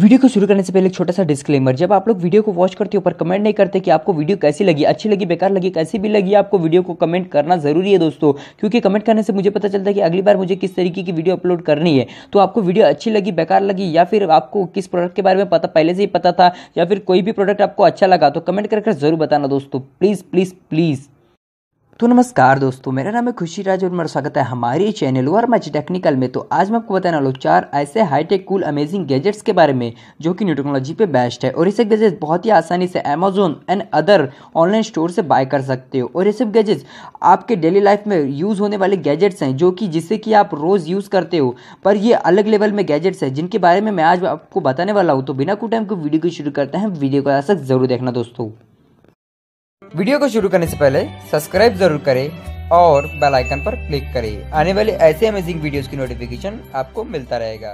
video को शुरू करने से पहले एक छोटा सा डिस्क्लेमर जब आप लोग वीडियो को वॉच करते हो पर कमेंट नहीं करते कि आपको वीडियो कैसी लगी अच्छी लगी बेकार लगी कैसी भी लगी आपको वीडियो को कमेंट करना जरूरी है दोस्तों क्योंकि कमेंट करने से मुझे पता चलता है कि अगली बार मुझे किस तरीके की वीडियो अपलोड करनी है तो आपको वीडियो अच्छी लगी बेकार लगी या फिर आपको किस प्रोडक्ट के बारे में पता पहले से ही पता था या फिर कोई भी प्रोडक्ट आपको अच्छा लगा तो कमेंट कर जरूर बताना दोस्तों प्लीज़ प्लीज़ प्लीज़ तो नमस्कार दोस्तों मेरा नाम है खुशी राज और मेरा स्वागत है हमारी चैनल और मच टेक्निकल में तो आज मैं आपको बताने वाला हूँ चार ऐसे हाईटेक कूल अमेजिंग गैजेट्स के बारे में जो कि न्यू टेक्नोलॉजी पे बेस्ट है और ये सब गैजेट्स बहुत ही आसानी से Amazon and other online store से बाय कर सकते हो और ये सब गैजेट्स आपके डेली लाइफ में यूज़ होने वाले गैजेट्स हैं जो कि जिससे कि आप रोज़ यूज़ करते हो पर ये अलग लेवल में गैजेट्स हैं जिनके बारे में मैं आज आपको बताने वाला हूँ तो बिना कोई टाइम को वीडियो को शुरू करते हैं वीडियो को आज तक जरूर देखना दोस्तों वीडियो को शुरू करने से पहले सब्सक्राइब जरूर करें और बेल आइकन पर क्लिक करें आने वाले ऐसे अमेजिंग वीडियोस की नोटिफिकेशन आपको मिलता रहेगा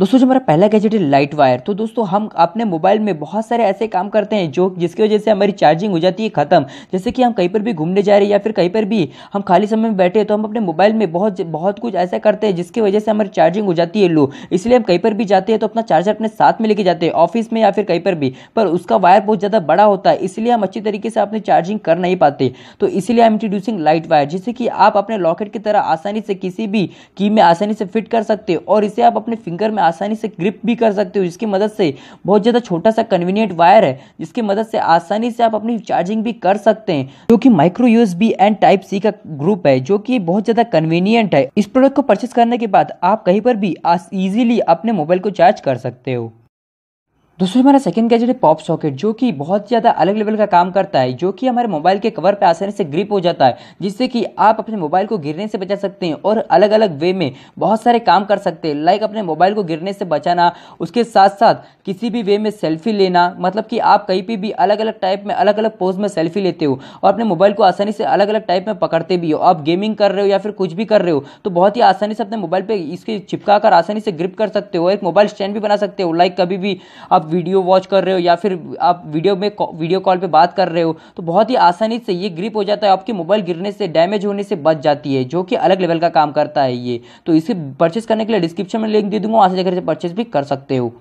दोस्तों जो हमारा पहला गैजेट है लाइट वायर तो दोस्तों हम अपने मोबाइल में बहुत सारे ऐसे काम करते हैं जो जिसकी वजह से हमारी चार्जिंग हो जाती है ख़त्म जैसे कि हम कहीं पर भी घूमने जा रहे हैं या फिर कहीं पर भी हम खाली समय में बैठे तो हम अपने मोबाइल में बहुत बहुत कुछ ऐसा करते हैं जिसकी वजह से हमारी चार्जिंग हो जाती है लो इसलिए हम कहीं पर भी जाते हैं तो अपना चार्जर अपने साथ में लेके जाते हैं ऑफिस में या फिर कहीं पर भी पर उसका वायर बहुत ज़्यादा बड़ा होता है इसलिए हम अच्छी तरीके से अपनी चार्जिंग कर नहीं पाते तो इसलिए हम इंट्रोड्यूसिंग लाइट वायर जिससे कि आप अपने लॉकेट की तरह आसानी से किसी भी की में आसानी से फिट कर सकते हो और इसे आप अपने फिंगर में आसानी से ग्रिप भी कर सकते हो जिसकी मदद से बहुत ज़्यादा छोटा सा कन्वीनियंट वायर है जिसकी मदद से आसानी से आप अपनी चार्जिंग भी कर सकते हैं जो कि micro USB and type C का ग्रुप है जो कि बहुत ज़्यादा कन्वीनियंट है इस प्रोडक्ट को परचेस करने के बाद आप कहीं पर भी ईजिली अपने मोबाइल को चार्ज कर सकते हो दूसरी हमारा सेकंड गैजेट है पॉप सॉकेट जो कि बहुत ज़्यादा अलग लेवल का काम करता है जो कि हमारे मोबाइल के कवर पे आसानी से ग्रिप हो जाता है जिससे कि आप अपने मोबाइल को गिरने से बचा सकते हैं और अलग अलग वे में बहुत सारे काम कर सकते हैं लाइक अपने मोबाइल को गिरने से बचाना उसके साथ साथ किसी भी वे में सेल्फी लेना मतलब कि आप कहीं पर भी अलग अलग टाइप में अलग अलग पोज में सेल्फी लेते हो और अपने मोबाइल को आसानी से अलग अलग टाइप में पकड़ते भी हो आप गेमिंग कर रहे हो या फिर कुछ भी कर रहे हो तो बहुत ही आसानी से अपने मोबाइल पर इसके चिपका कर आसानी से ग्रिप कर सकते हो एक मोबाइल स्टैंड भी बना सकते हो लाइक कभी भी आप आप वीडियो वॉच कर रहे हो या फिर आप वीडियो में वीडियो कॉल पे बात कर रहे हो तो बहुत ही आसानी से ये ग्रिप हो जाता है आपकी मोबाइल गिरने से डैमेज होने से बच जाती है जो कि अलग लेवल का काम करता है ये तो इसे परचेस करने के लिए डिस्क्रिप्शन में लिंक दे दूंगा वहाँ से जाकर इसे परचेस भी कर सकते हो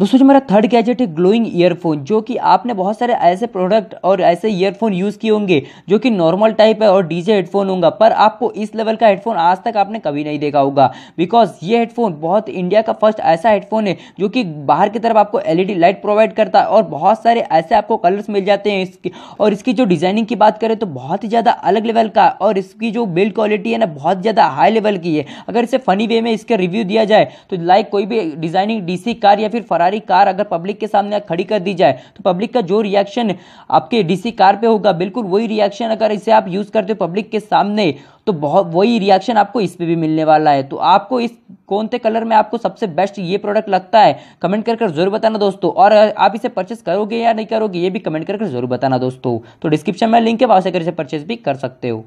दोस्तों जो मेरा थर्ड गैजेट है ग्लोइंग ईयरफोन जो कि आपने बहुत सारे ऐसे प्रोडक्ट और ऐसे ईयरफोन यूज़ किए होंगे जो कि नॉर्मल टाइप है और डीजे हेडफोन होगा पर आपको इस लेवल का हेडफोन आज तक आपने कभी नहीं देखा होगा बिकॉज ये हेडफोन बहुत इंडिया का फर्स्ट ऐसा हेडफोन है जो कि बाहर की तरफ आपको एल लाइट प्रोवाइड करता है और बहुत सारे ऐसे आपको कलर्स मिल जाते हैं इसकी और इसकी जो डिज़ाइनिंग की बात करें तो बहुत ही ज़्यादा अलग लेवल का और इसकी जो बिल्ड क्वालिटी है ना बहुत ज़्यादा हाई लेवल की है अगर इसे फनी वे में इसका रिव्यू दिया जाए तो लाइक कोई भी डिज़ाइनिंग डीसी कार या फिर फरारी कार अगर पब्लिक के सामने खड़ी कर दी जाए तो पब्लिक का जो रिएक्शन आपके डीसी कार पे होगा बिल्कुल वही रिएक्शन अगर इसे आप यूज़ करते हो पब्लिक के सामने तो बहुत वही रिएक्शन आपको इस पे भी मिलने वाला है तो आपको इस कौन से कलर में आपको सबसे बेस्ट ये प्रोडक्ट लगता है कमेंट कर जरूर बताना दोस्तों और आप इसे परचेस करोगे या नहीं करोगे ये भी कमेंट कर जरूर बताना दोस्तों तो डिस्क्रिप्शन में लिंक है वहां से कर इसे परचेस भी कर सकते हो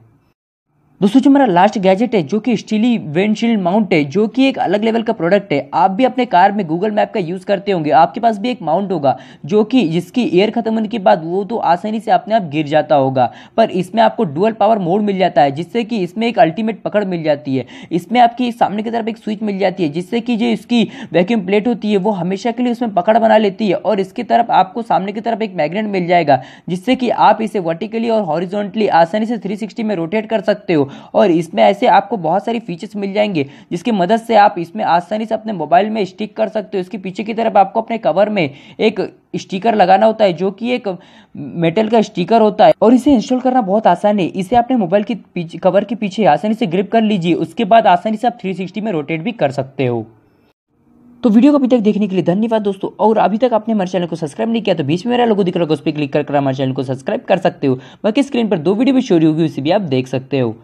दोस्तों जो मेरा लास्ट गैजेट है जो कि स्टीली विंडशील्ड माउंट है जो कि एक अलग लेवल का प्रोडक्ट है आप भी अपने कार में गूगल मैप का यूज़ करते होंगे आपके पास भी एक माउंट होगा जो कि जिसकी एयर खत्म होने के बाद वो तो आसानी से अपने आप गिर जाता होगा पर इसमें आपको डुअल पावर मोड मिल जाता है जिससे कि इसमें एक अल्टीमेट पकड़ मिल जाती है इसमें आपकी सामने की तरफ एक स्विच मिल जाती है जिससे कि जो इसकी वैक्यूम प्लेट होती है वो हमेशा के लिए उसमें पकड़ बना लेती है और इसकी तरफ आपको सामने की तरफ एक मैग्नेट मिल जाएगा जिससे कि आप इसे वर्टिकली और हॉरिजोनटली आसानी से थ्री में रोटेट कर सकते हो और इसमें ऐसे आपको बहुत सारी फीचर्स मिल जाएंगे जिसकी मदद से आप इसमें आसानी से अपने मोबाइल में स्टिक कर सकते हो इसके पीछे की तरफ आपको अपने कवर में एक स्टिकर लगाना होता है जो कि एक मेटल का स्टिकर होता है और इसे इंस्टॉल करना बहुत आसान है इसे आपने मोबाइल की कवर के पीछे आसानी से ग्रिप कर लीजिए उसके बाद आसानी से आप थ्री में रोटेट भी कर सकते हो तो वीडियो को अभी तक देखने के लिए धन्यवाद दोस्तों और अभी तक आपने हमारे चैनल को सब्सक्राइब नहीं किया तो बीच में मेरा लोगों दिख रहा है उस पर क्लिक करके हमारे चैनल को सब्सक्राइब कर सकते हो बाकी स्क्रीन पर दो वीडियो भी शोरी होगी उसे भी आप देख सकते हो